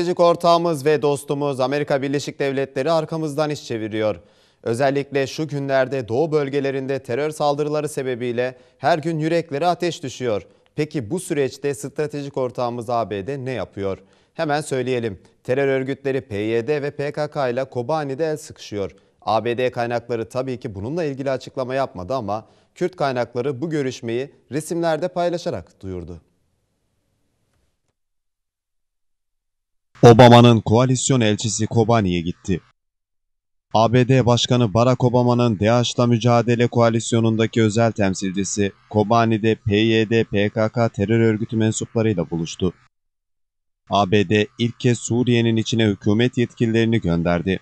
Stratejik ortağımız ve dostumuz Amerika Birleşik Devletleri arkamızdan iş çeviriyor. Özellikle şu günlerde doğu bölgelerinde terör saldırıları sebebiyle her gün yürekleri ateş düşüyor. Peki bu süreçte stratejik ortağımız ABD ne yapıyor? Hemen söyleyelim. Terör örgütleri PYD ve PKK ile Kobani'de el sıkışıyor. ABD kaynakları tabii ki bununla ilgili açıklama yapmadı ama Kürt kaynakları bu görüşmeyi resimlerde paylaşarak duyurdu. Obama'nın koalisyon elçisi Kobani'ye gitti. ABD Başkanı Barack Obama'nın DAEŞ'la mücadele koalisyonundaki özel temsilcisi Kobani'de PYD-PKK terör örgütü mensuplarıyla buluştu. ABD ilk kez Suriye'nin içine hükümet yetkililerini gönderdi.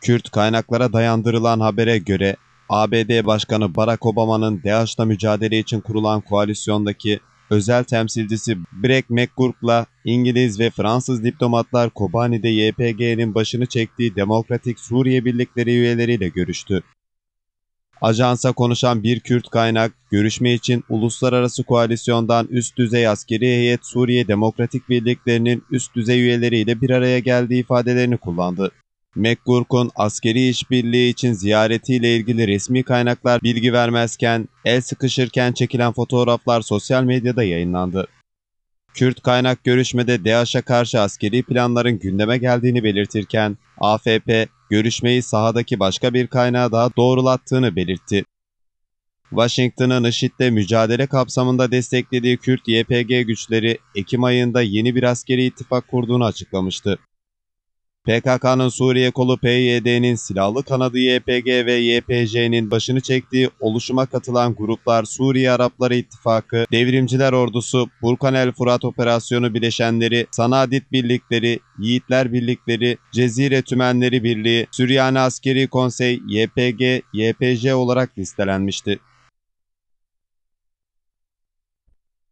Kürt kaynaklara dayandırılan habere göre ABD Başkanı Barack Obama'nın DAEŞ'la mücadele için kurulan koalisyondaki özel temsilcisi Brek McGurk'la İngiliz ve Fransız diplomatlar Kobani'de YPG'nin başını çektiği Demokratik Suriye Birlikleri üyeleriyle görüştü. Ajansa konuşan bir Kürt kaynak, görüşme için uluslararası koalisyondan üst düzey askeri heyet Suriye Demokratik Birliklerinin üst düzey üyeleriyle bir araya geldiği ifadelerini kullandı. McGurk'un askeri işbirliği için ziyaretiyle ilgili resmi kaynaklar bilgi vermezken, el sıkışırken çekilen fotoğraflar sosyal medyada yayınlandı. Kürt kaynak görüşmede DAEŞ'e karşı askeri planların gündeme geldiğini belirtirken, AFP görüşmeyi sahadaki başka bir kaynağa daha doğrulattığını belirtti. Washington'ın IŞİD'le mücadele kapsamında desteklediği Kürt YPG güçleri Ekim ayında yeni bir askeri ittifak kurduğunu açıklamıştı. PKK'nın Suriye kolu PYD'nin silahlı kanadı YPG ve YPJ'nin başını çektiği oluşuma katılan gruplar Suriye Arapları İttifakı, Devrimciler Ordusu, Burkan El Furat Operasyonu Bileşenleri, Sanadit Birlikleri, Yiğitler Birlikleri, Cezire Tümenleri Birliği, Süryani Askeri Konsey, YPG, YPJ olarak listelenmişti.